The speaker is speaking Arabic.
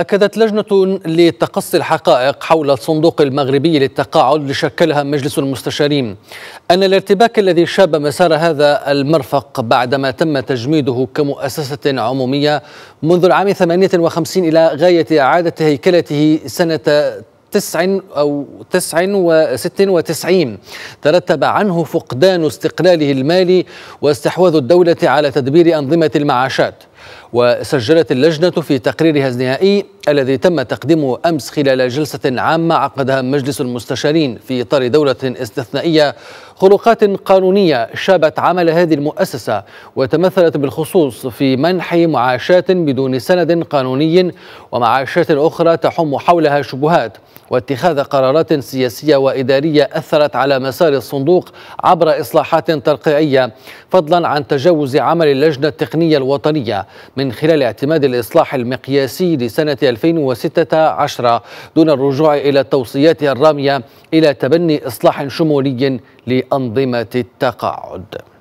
أكدت لجنة لتقصي الحقائق حول الصندوق المغربي للتقاعد اللي شكلها مجلس المستشارين أن الارتباك الذي شاب مسار هذا المرفق بعدما تم تجميده كمؤسسة عمومية منذ العام 58 إلى غاية إعادة هيكلته سنة تسع أو تسع وست وتسعين ترتب عنه فقدان استقلاله المالي واستحواذ الدولة على تدبير أنظمة المعاشات وسجلت اللجنة في تقريرها النهائي الذي تم تقديمه أمس خلال جلسة عامة عقدها مجلس المستشارين في إطار دولة استثنائية خروقات قانونية شابت عمل هذه المؤسسة وتمثلت بالخصوص في منح معاشات بدون سند قانوني ومعاشات أخرى تحم حولها شبهات واتخاذ قرارات سياسية وإدارية أثرت على مسار الصندوق عبر إصلاحات ترقيعية فضلا عن تجاوز عمل اللجنة التقنية الوطنية من خلال اعتماد الإصلاح المقياسي لسنة 2016 دون الرجوع إلى التوصيات الرامية إلى تبني إصلاح شمولي لأنظمة التقاعد